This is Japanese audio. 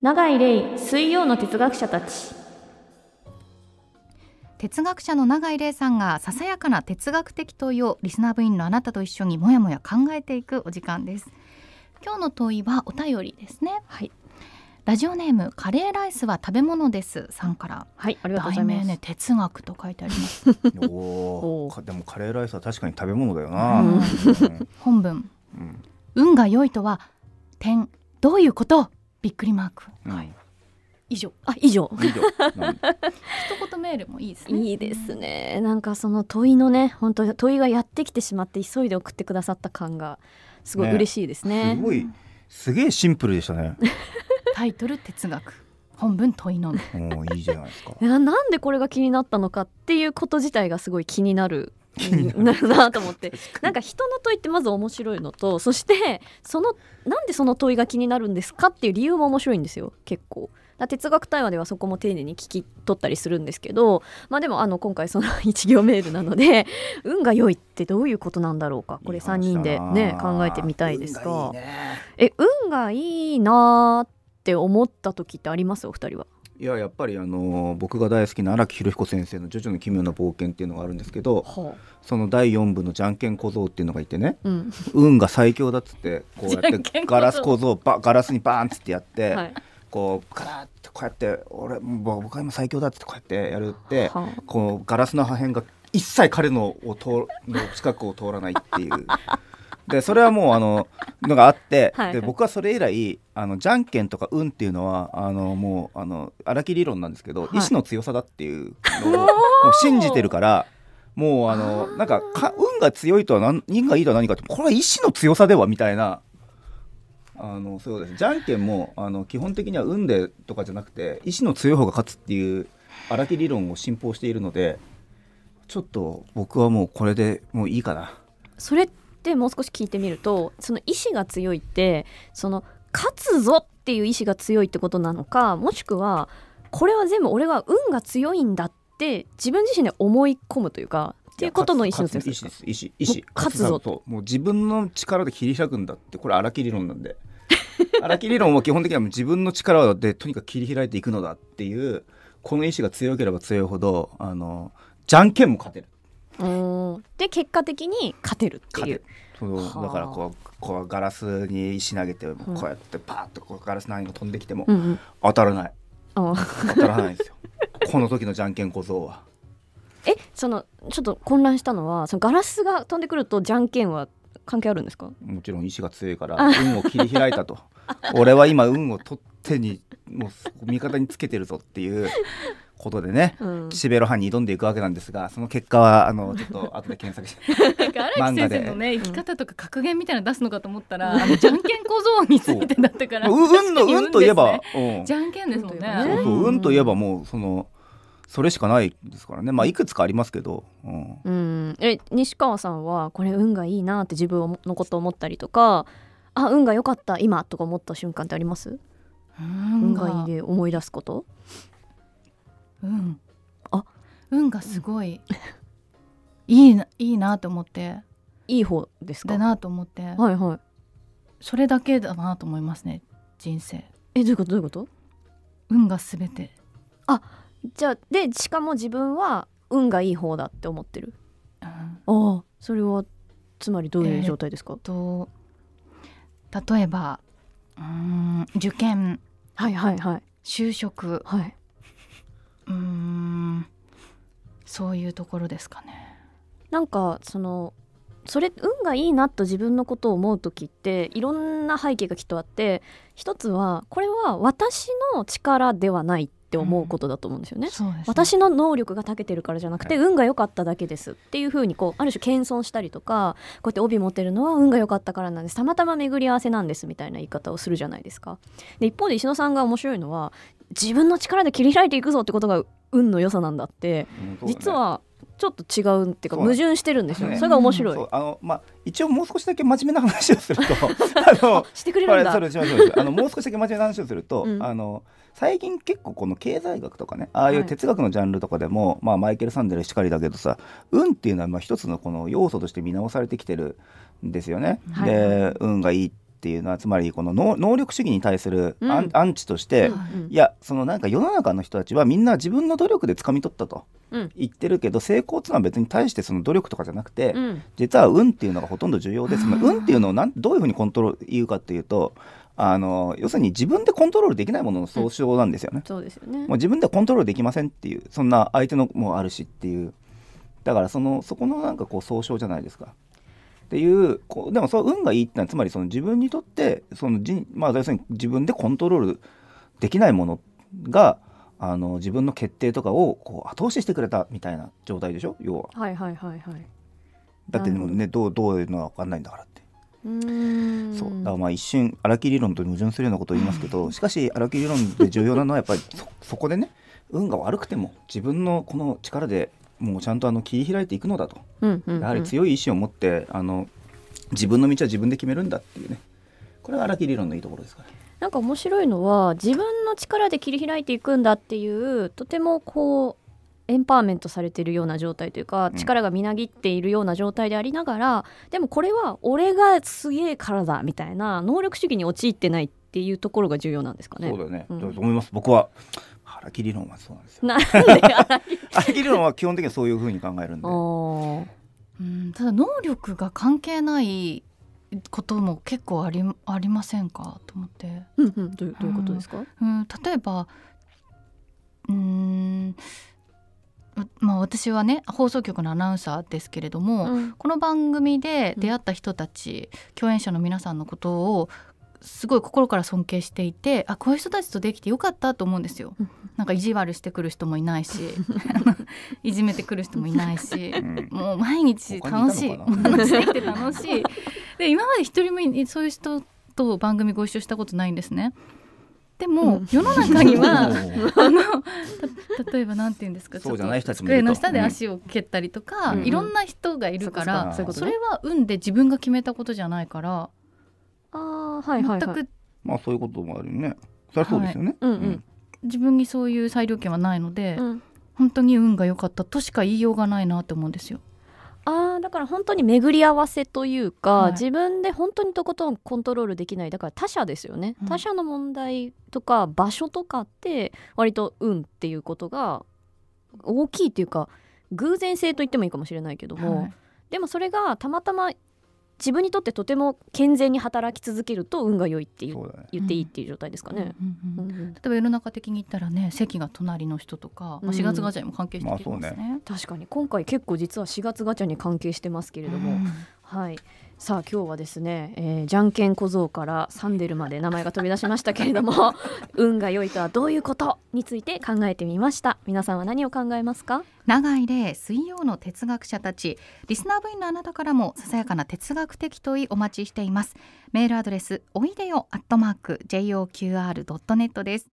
永井玲水曜の哲学者たち哲学者の永井玲さんがささやかな哲学的問いをリスナー部員のあなたと一緒にもやもや考えていくお時間です今日の問いはお便りですねはいラジオネームカレーライスは食べ物ですさんからはいありがとうございますね哲学と書いてありますおおでもカレーライスは確かに食べ物だよな、うん、本文、うん、運が良いとは点どういうことびっくりマーク、はい以上あ以上以上 一言メールもいいですねいいですねなんかその問いのね本当問いがやってきてしまって急いで送ってくださった感がすごい嬉しいですね、ね、すごいすげえシンプルでしたね タイトル哲学本文問いのみいいじゃないですかなんでこれが気になったのかっていうこと自体がすごい気になるなるなと思ってなんか人の問いってまず面白いのとそしてそのなんでその問いが気になるんですかっていう理由も面白いんですよ結構。哲学対話ではそこも丁寧に聞き取ったりするんですけど、まあ、でもあの今回その一行メールなので 運が良いってどういうことなんだろうかこれ3人でね考えてみたいですが運がいい、ね、え運がいいなって思った時ってありますお二人はいややっぱりあの僕が大好きな荒木裕彦先生の「徐々に奇妙な冒険」っていうのがあるんですけど、その第4部のじゃんけん小僧っていうのがいてね、うん、運が最強だっつってこうやってガラス小僧をガラスにバーンっつってやって、はい、こうガラッてこうやって俺僕は今最強だっつってこうやってやるって、こうガラスの破片が一切彼のの近くを通らないっていう。でそれはもうあののがあってで僕はそれ以来あのじゃんけんとか運っていうのはあのもうあの荒木理論なんですけど、はい、意志の強さだっていうのをもう信じてるから。もうあのなんかか運が強いとは何がいいとは何かってこれは意志の強さではみたいなあのそうですじゃんけんもあの基本的には運でとかじゃなくて意志の強い方が勝つっていう荒木理論を信奉しているのでちょっと僕はもうこれでもういいかな。それでもう少し聞いてみるとその意志が強いってその勝つぞっていう意志が強いってことなのかもしくはこれは全部俺は運が強いんだって自分自身で思い込むというかっていうことの意思の強さですか意思意思勝つぞともう自分の力で切り開くんだってこれ荒木理論なんで 荒木理論は基本的には自分の力でとにかく切り開いていくのだっていうこの意志が強ければ強いほどあのじゃんけんも勝てるで結果的に勝てるっていう。そうだからこうこうガラスに石投げてこうやってパーッとこうガラス何が飛んできても当たらない、うん当たらないですよこの時のじゃんけん小僧はえそのちょっと混乱したのはそのガラスが飛んでくるとじゃんけんは関係あるんですかもちろん石が強いから運を切り開いたと 俺は今運を取ってにもう味方につけてるぞっていうことでね、うん、岸辺露伴に挑んでいくわけなんですがその結果はあのちょっと後で検索して 荒木先生のね生き方とか格言みたいなの出すのかと思ったら、うん、あのじゃんけん小僧についてだったから運の運といえば、じゃんけんですもんねそうそうんといえばもうそのそれしかないですからねまあいくつかありますけど、うん、うん、え西川さんはこれ運がいいなって自分のこと思ったりとかあ運が良かった今とか思った瞬間ってあります運がいいで思い出すことうんあ運がすごいいいないいなと思っていい方ですかだなと思ってはいはいそれだけだなと思いますね人生えどういうことどういうこと運が全てあじゃあでしかも自分は運がいい方だって思ってる、うん、ああそれはつまりどういう状態ですか、えー、と例えばうん受験はいはいはい就職はいうんそういうところですかね。なんかそのそれ運がいいなと自分のことを思う時っていろんな背景がきっとあって一つはこれは私の力ではないっって思うことだと思うんですよねうんね、私の能力が長けてるからじゃなくて、はい、運が良かっただけですっていうふうにこうある種謙遜したりとかこうやって帯持ってるのは運が良かったからなんですたまたま巡り合わせなんですみたいな言い方をするじゃないですか。で一方で石野さんが面白いのは自分の力で切り開いていくぞってことが運の良さなんだって、実はちょっと違うっていうか矛盾してるんですよ、ね、それが面白い、うん、あのまあ一応もう少しだけ真面目な話をすると あのしてくれるんだあのもう少しだけ真面目な話をすると、うん、あの最近結構この経済学とかねああいう哲学のジャンルとかでも、はい、まあマイケル・サンデルしかりだけどさ運っていうのはまあ一つのこの要素として見直されてきてるんですよね。はい、で運がいいってっていうのはつまりこの能力主義に対するアンうん、アンチとして、うんうん、いやそのなんか世の中の人たちはみんな自分の努力で掴み取ったと。言ってるけど成功っていうのは別に対してその努力とかじゃなくて、うん、実は運っていうのがほとんど重要です、まあ、運っていうのをなんどういうふうにコントロール言うかっていうとあの要するに自分でコントロールできないものの総称なんですよね。うん、そうですよねもう自分でコントロールできませんっていうそんな相手のもあるしっていうだからそのそこのなんかこう総称じゃないですか。っていうこうでもその運がいいってのはつまりその自分にとってそのじ、まあ、要するに自分でコントロールできないものがあの自分の決定とかをこう後押ししてくれたみたいな状態でしょ要は。はいはいはいはい、だってでもねどうどういうのは分かんないんだからって。うんそうだからまあ一瞬荒木理論と矛盾するようなことを言いますけどしかし荒木理論で重要なのはやっぱりそそこでね運が悪くても自分のこの力でもうちゃんとあの切り開いていくのだと、うんうんうん、やはり強い意志を持ってあの自分の道は自分で決めるんだっていうねこれが荒木理論のいいところですから、なんか面白いのは自分の力で切り開いていくんだっていうとてもこうエンパワーメントされているような状態というか力がみなぎっているような状態でありながら、うん、でもこれは俺がすげえからだみたいな能力主義に陥ってないっていうところが重要なんですかね。そうだね、うん、思います僕は腹切理論はそうなんですよ。なんで腹切り論は基本的にはそういうふうに考えるんで。うん、ただ能力が関係ないことも結構ありありませんかと思って。うんうん、どういうことですか、うん、例えばうんまあ、私はね放送局のアナウンサーですけれども、うん、この番組で出会った人たち、共演者の皆さんのことをすごい心から尊敬していてあこういう人たちとできてよかったと思うんですよ。なんか意地悪してくる人もいないし いじめてくる人もいないし、うん、もう毎日楽しいお話できて楽しいで今まで一人もそういう人と番組ご一緒したことないんですね。でも、うん、世の中には あの例えばなんて言うんですかそ机の下で足を蹴ったりとか、うん、いろんな人がいるから、それは運で自分が決めたことじゃないから。あはいはい全くまあそういうこともあるよねそりゃそうですよね、はいうんうん、自分にそういう裁量権はないので、うん、本当に運が良かったとしか言いようがないなって思うんですよあだから本当に巡り合わせというか、はい、自分で本当にとことんコントロールできないだから他者ですよね、うん、他者の問題とか場所とかって割と運っていうことが大きいっていうか偶然性と言ってもいいかもしれないけども、はい、でもそれがたまたま自分にとってとても健全に働き続けると運が良いっていね、言っていいっていう状態ですかね、例えば世の中的に言ったらね席が隣の人とか、まあ、4月ガチャにも関係してきますねまあね、確かに今回結構実は4月ガチャに関係してますけれども、はいさあ今日はですね、えー、じゃんけん小僧からサンデルまで名前が飛び出しましたけれども 運が良いとはどういうことについて考えてみました皆さんは何を考えますか長い例水曜の哲学者たちリスナー部員のあなたからもささやかな哲学的問いお待ちしていますメールアドレスおいでよアットマーク JOQR.net です